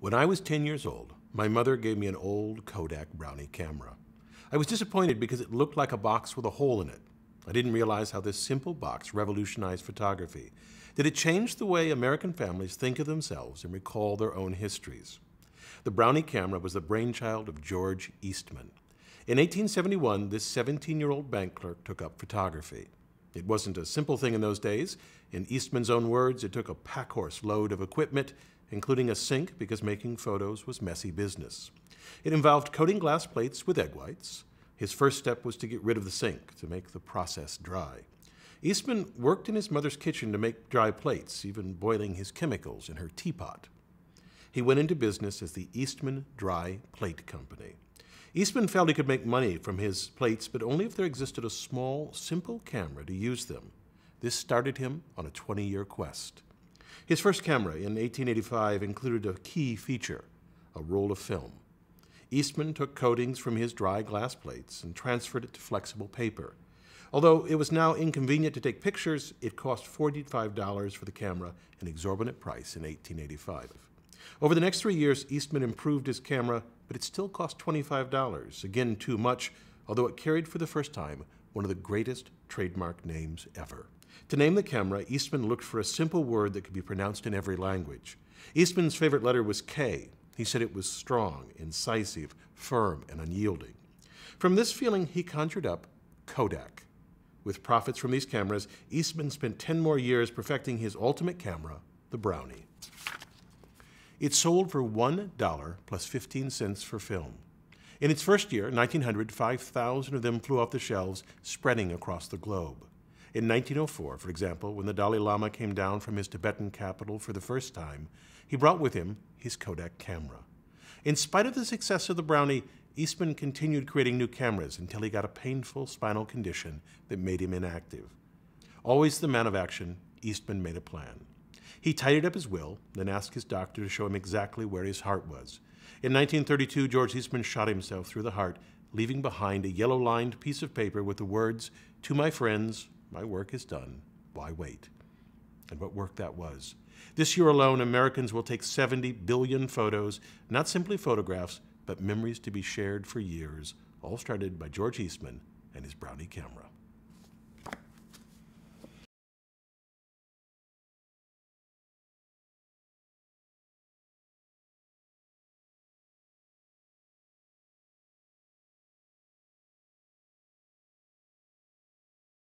When I was 10 years old, my mother gave me an old Kodak Brownie camera. I was disappointed because it looked like a box with a hole in it. I didn't realize how this simple box revolutionized photography, that it changed the way American families think of themselves and recall their own histories. The Brownie camera was the brainchild of George Eastman. In 1871, this 17 year old bank clerk took up photography. It wasn't a simple thing in those days. In Eastman's own words, it took a packhorse load of equipment, including a sink because making photos was messy business. It involved coating glass plates with egg whites. His first step was to get rid of the sink to make the process dry. Eastman worked in his mother's kitchen to make dry plates, even boiling his chemicals in her teapot. He went into business as the Eastman Dry Plate Company. Eastman felt he could make money from his plates, but only if there existed a small, simple camera to use them. This started him on a 20 year quest. His first camera in 1885 included a key feature a roll of film. Eastman took coatings from his dry glass plates and transferred it to flexible paper. Although it was now inconvenient to take pictures, it cost $45 for the camera, an exorbitant price in 1885. Over the next three years, Eastman improved his camera, but it still cost $25, again too much, although it carried for the first time one of the greatest trademark names ever. To name the camera, Eastman looked for a simple word that could be pronounced in every language. Eastman's favorite letter was K. He said it was strong, incisive, firm, and unyielding. From this feeling, he conjured up Kodak. With profits from these cameras, Eastman spent 10 more years perfecting his ultimate camera, the Brownie. It sold for $1 plus 15 cents for film. In its first year, 1900, 5,000 of them flew off the shelves, spreading across the globe. In 1904, for example, when the Dalai Lama came down from his Tibetan capital for the first time, he brought with him his Kodak camera. In spite of the success of the Brownie, Eastman continued creating new cameras until he got a painful spinal condition that made him inactive. Always the man of action, Eastman made a plan. He tidied up his will, then asked his doctor to show him exactly where his heart was. In 1932, George Eastman shot himself through the heart, leaving behind a yellow lined piece of paper with the words, To my friends, my work is done. Why wait? And what work that was. This year alone, Americans will take 70 billion photos, not simply photographs, but memories to be shared for years, all started by George Eastman and his Brownie camera.